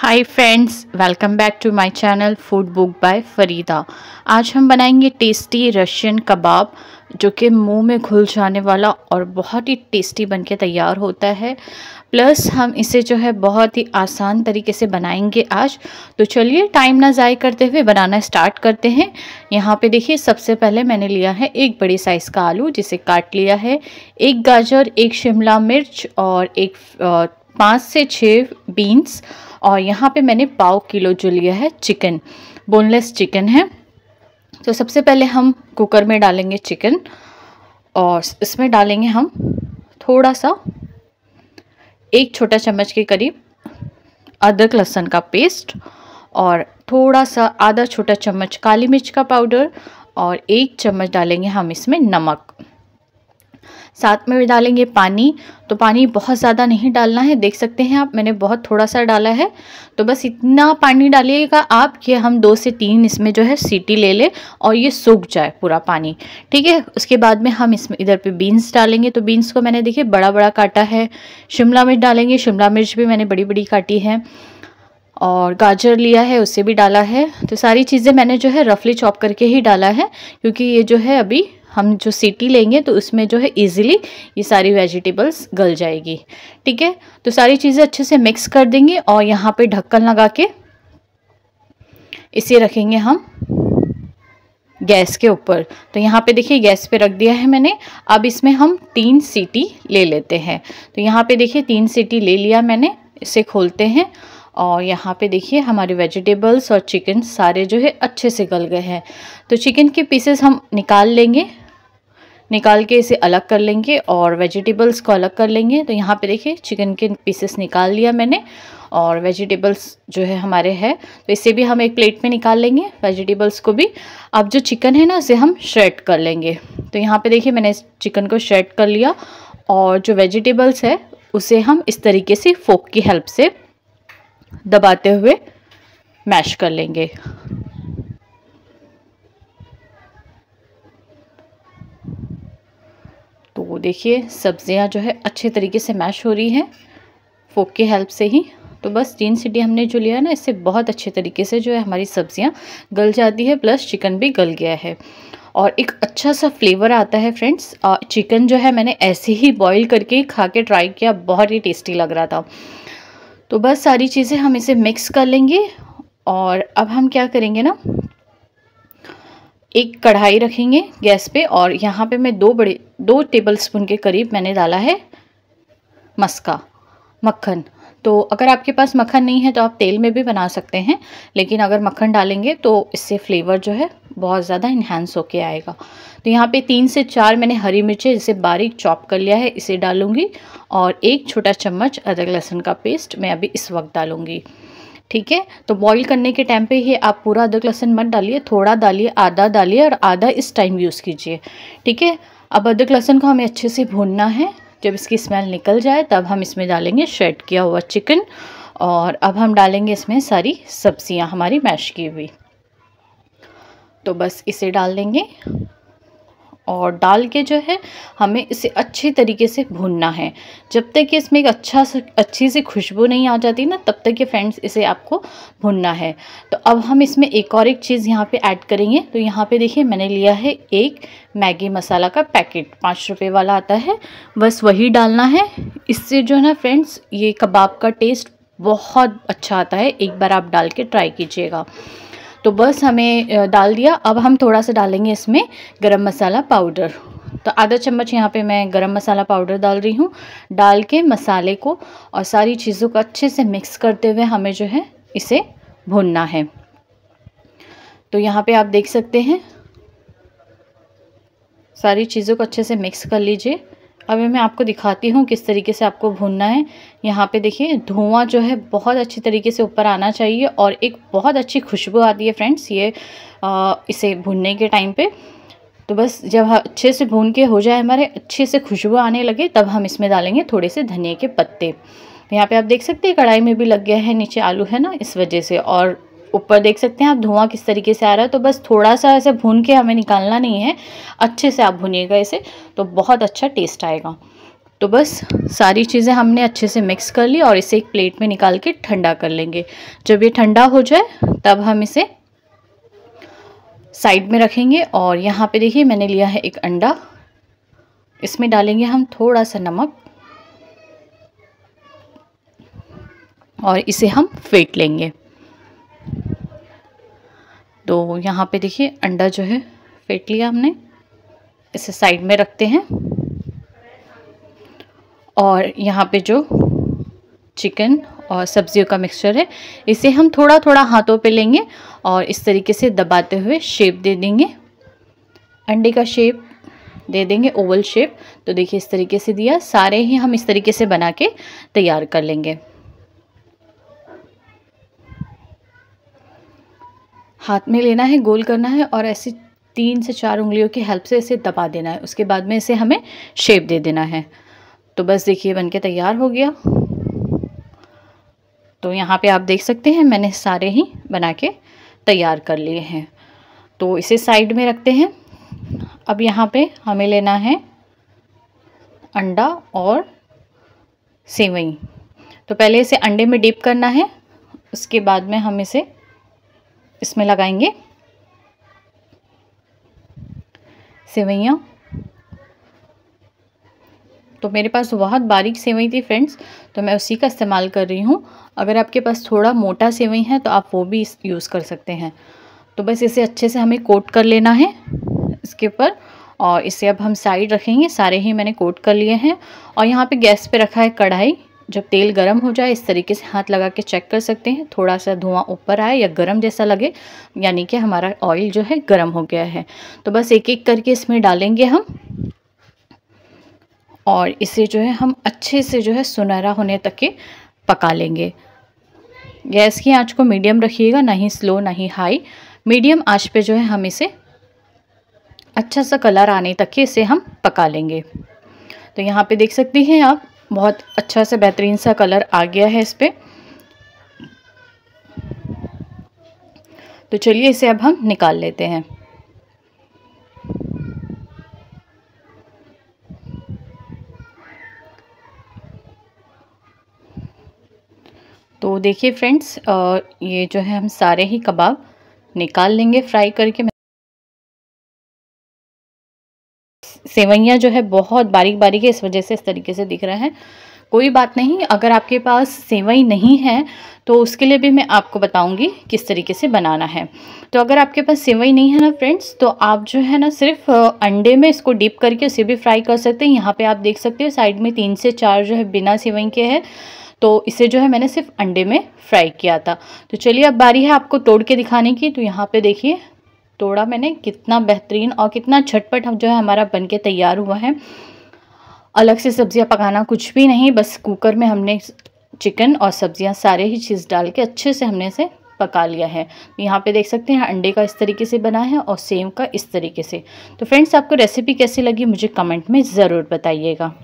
hi friends welcome back to my channel food book by Farida आज हम बनाएंगे tasty Russian कबाब जो कि मुंह में घुल जाने वाला और बहुत ही टेस्टी बनके तैयार होता है प्लस हम इसे जो है बहुत ही आसान तरीके से बनाएंगे आज तो चलिए टाइम ना ज़ाय करते हुए बनाना स्टार्ट करते हैं यहाँ पे देखिए सबसे पहले मैंने लिया है एक बड़े साइज़ का आलू जिसे काट लिया है एक गाजर एक शिमला मिर्च और एक पाँच से छः बीन्स और यहाँ पे मैंने पाव किलो जो लिया है चिकन बोनलेस चिकन है तो सबसे पहले हम कुकर में डालेंगे चिकन और इसमें डालेंगे हम थोड़ा सा एक छोटा चम्मच के करीब अदरक लहसुन का पेस्ट और थोड़ा सा आधा छोटा चम्मच काली मिर्च का पाउडर और एक चम्मच डालेंगे हम इसमें नमक साथ में डालेंगे पानी तो पानी बहुत ज़्यादा नहीं डालना है देख सकते हैं आप मैंने बहुत थोड़ा सा डाला है तो बस इतना पानी डालिएगा आप कि हम दो से तीन इसमें जो है सीटी ले ले और ये सूख जाए पूरा पानी ठीक है उसके बाद में हम इसमें इधर पे बीन्स डालेंगे तो बीन्स को मैंने देखिए बड़ा बड़ा काटा है शिमला मिर्च डालेंगे शिमला मिर्च भी मैंने बड़ी बड़ी काटी है और गाजर लिया है उसे भी डाला है तो सारी चीज़ें मैंने जो है रफली चॉप करके ही डाला है क्योंकि ये जो है अभी हम जो सीटी लेंगे तो उसमें जो है इजीली ये सारी वेजिटेबल्स गल जाएगी ठीक है तो सारी चीज़ें अच्छे से मिक्स कर देंगे और यहाँ पे ढक्कन लगा के इसे रखेंगे हम गैस के ऊपर तो यहाँ पे देखिए गैस पे रख दिया है मैंने अब इसमें हम तीन सीटी ले लेते हैं तो यहाँ पे देखिए तीन सीटी ले लिया मैंने इसे खोलते हैं और यहाँ पे देखिए हमारे वेजिटेबल्स और चिकन सारे जो है अच्छे से गल गए हैं तो चिकन के पीसेस हम निकाल लेंगे निकाल के इसे अलग कर लेंगे और वेजिटेबल्स को अलग कर लेंगे तो यहाँ पे देखिए चिकन के पीसेस निकाल लिया मैंने और वेजिटेबल्स जो है हमारे है तो इसे भी हम एक प्लेट में निकाल लेंगे वेजिटेबल्स को भी अब जो चिकन है ना उसे हम श्रेड कर लेंगे तो यहाँ पे देखिए मैंने चिकन को श्रेड कर लिया और जो वेजिटेबल्स है उसे हम इस तरीके से फोक की हेल्प से दबाते हुए मैश कर लेंगे तो देखिए सब्जियां जो है अच्छे तरीके से मैश हो रही हैं फोक की हेल्प से ही तो बस तीन सीटी हमने जो लिया है ना इससे बहुत अच्छे तरीके से जो है हमारी सब्जियां गल जाती है प्लस चिकन भी गल गया है और एक अच्छा सा फ्लेवर आता है फ्रेंड्स चिकन जो है मैंने ऐसे ही बॉईल करके खा के ट्राई किया बहुत ही टेस्टी लग रहा था तो बस सारी चीज़ें हम इसे मिक्स कर लेंगे और अब हम क्या करेंगे ना एक कढ़ाई रखेंगे गैस पे और यहाँ पे मैं दो बड़े दो टेबल स्पून के करीब मैंने डाला है मस्का मक्खन तो अगर आपके पास मक्खन नहीं है तो आप तेल में भी बना सकते हैं लेकिन अगर मक्खन डालेंगे तो इससे फ्लेवर जो है बहुत ज़्यादा इन्हेंस होके आएगा तो यहाँ पे तीन से चार मैंने हरी मिर्चें इसे बारीक चॉप कर लिया है इसे डालूँगी और एक छोटा चम्मच अदरक लहसुन का पेस्ट मैं अभी इस वक्त डालूँगी ठीक है तो बॉईल करने के टाइम पे ही आप पूरा अदरक लहसुन मत डालिए थोड़ा डालिए आधा डालिए और आधा इस टाइम यूज़ कीजिए ठीक है अब अदरक लहसुन को हमें अच्छे से भूनना है जब इसकी स्मेल निकल जाए तब हम इसमें डालेंगे शेड किया हुआ चिकन और अब हम डालेंगे इसमें सारी सब्जियाँ हमारी मैश की हुई तो बस इसे डाल देंगे और डाल के जो है हमें इसे अच्छे तरीके से भूनना है जब तक कि इसमें एक अच्छा अच्छी सी खुशबू नहीं आ जाती ना तब तक ये फ्रेंड्स इसे आपको भूनना है तो अब हम इसमें एक और एक चीज़ यहाँ पे ऐड करेंगे तो यहाँ पे देखिए मैंने लिया है एक मैगी मसाला का पैकेट पाँच रुपये वाला आता है बस वही डालना है इससे जो है ना फ्रेंड्स ये कबाब का टेस्ट बहुत अच्छा आता है एक बार आप डाल के ट्राई कीजिएगा तो बस हमें डाल दिया अब हम थोड़ा सा डालेंगे इसमें गरम मसाला पाउडर तो आधा चम्मच यहाँ पे मैं गरम मसाला पाउडर डाल रही हूँ डाल के मसाले को और सारी चीज़ों को अच्छे से मिक्स करते हुए हमें जो है इसे भुनना है तो यहाँ पे आप देख सकते हैं सारी चीज़ों को अच्छे से मिक्स कर लीजिए अभी मैं आपको दिखाती हूँ किस तरीके से आपको भूनना है यहाँ पे देखिए धुआं जो है बहुत अच्छी तरीके से ऊपर आना चाहिए और एक बहुत अच्छी खुशबू आती है फ्रेंड्स ये आ, इसे भूनने के टाइम पे तो बस जब अच्छे से भून के हो जाए हमारे अच्छे से खुशबू आने लगे तब हम इसमें डालेंगे थोड़े से धनिया के पत्ते यहाँ पे आप देख सकते हैं कढ़ाई में भी लग गया है नीचे आलू है ना इस वजह से और ऊपर देख सकते हैं आप धुआं किस तरीके से आ रहा है तो बस थोड़ा सा ऐसे भून के हमें निकालना नहीं है अच्छे से आप भुनिएगा इसे तो बहुत अच्छा टेस्ट आएगा तो बस सारी चीज़ें हमने अच्छे से मिक्स कर ली और इसे एक प्लेट में निकाल के ठंडा कर लेंगे जब ये ठंडा हो जाए तब हम इसे साइड में रखेंगे और यहाँ पे देखिए मैंने लिया है एक अंडा इसमें डालेंगे हम थोड़ा सा नमक और इसे हम फेंट लेंगे तो यहाँ पे देखिए अंडा जो है फेंट लिया हमने इसे साइड में रखते हैं और यहाँ पे जो चिकन और सब्जियों का मिक्सचर है इसे हम थोड़ा थोड़ा हाथों पे लेंगे और इस तरीके से दबाते हुए शेप दे देंगे अंडे का शेप दे देंगे ओवल शेप तो देखिए इस तरीके से दिया सारे ही हम इस तरीके से बना के तैयार कर लेंगे हाथ में लेना है गोल करना है और ऐसे तीन से चार उंगलियों की हेल्प से इसे दबा देना है उसके बाद में इसे हमें शेप दे देना है तो बस देखिए बनके तैयार हो गया तो यहाँ पे आप देख सकते हैं मैंने सारे ही बना के तैयार कर लिए हैं तो इसे साइड में रखते हैं अब यहाँ पे हमें लेना है अंडा और सेवई तो पहले इसे अंडे में डिप करना है उसके बाद में हम इसे इसमें लगाएंगे सेवैयाँ तो मेरे पास बहुत बारीक सेवई थी फ्रेंड्स तो मैं उसी का इस्तेमाल कर रही हूँ अगर आपके पास थोड़ा मोटा सेवई है तो आप वो भी यूज़ कर सकते हैं तो बस इसे अच्छे से हमें कोट कर लेना है इसके ऊपर और इसे अब हम साइड रखेंगे सारे ही मैंने कोट कर लिए हैं और यहाँ पे गैस पे रखा है कढ़ाई जब तेल गर्म हो जाए इस तरीके से हाथ लगा के चेक कर सकते हैं थोड़ा सा धुआं ऊपर आए या गर्म जैसा लगे यानी कि हमारा ऑयल जो है गर्म हो गया है तो बस एक एक करके इसमें डालेंगे हम और इसे जो है हम अच्छे से जो है सुनहरा होने तक के पका लेंगे गैस की आँच को मीडियम रखिएगा ना ही स्लो ना ही हाई मीडियम आँच पर जो है हम इसे अच्छा सा कलर आने तक के इसे हम पका लेंगे तो यहाँ पे देख सकती हैं आप बहुत अच्छा से बेहतरीन सा कलर आ गया है इस पर तो चलिए इसे अब हम निकाल लेते हैं तो देखिए फ्रेंड्स ये जो है हम सारे ही कबाब निकाल लेंगे फ्राई करके सेवैयाँ जो है बहुत बारीक बारीक है इस वजह से इस तरीके से दिख रहा है कोई बात नहीं अगर आपके पास सेवई नहीं है तो उसके लिए भी मैं आपको बताऊंगी किस तरीके से बनाना है तो अगर आपके पास सेवई नहीं है ना फ्रेंड्स तो आप जो है ना सिर्फ अंडे में इसको डीप करके उसे भी फ्राई कर सकते हैं यहाँ पे आप देख सकते हैं साइड में तीन से चार जो है बिना सेवई के है तो इसे जो है मैंने सिर्फ अंडे में फ्राई किया था तो चलिए अब बारी है आपको तोड़ के दिखाने की तो यहाँ पर देखिए तोड़ा मैंने कितना बेहतरीन और कितना झटपट जो है हमारा बन के तैयार हुआ है अलग से सब्ज़ियाँ पकाना कुछ भी नहीं बस कुकर में हमने चिकन और सब्ज़ियाँ सारे ही चीज़ डाल के अच्छे से हमने इसे पका लिया है यहाँ पे देख सकते हैं अंडे का इस तरीके से बना है और सेम का इस तरीके से तो फ्रेंड्स आपको रेसिपी कैसी लगी मुझे कमेंट में ज़रूर बताइएगा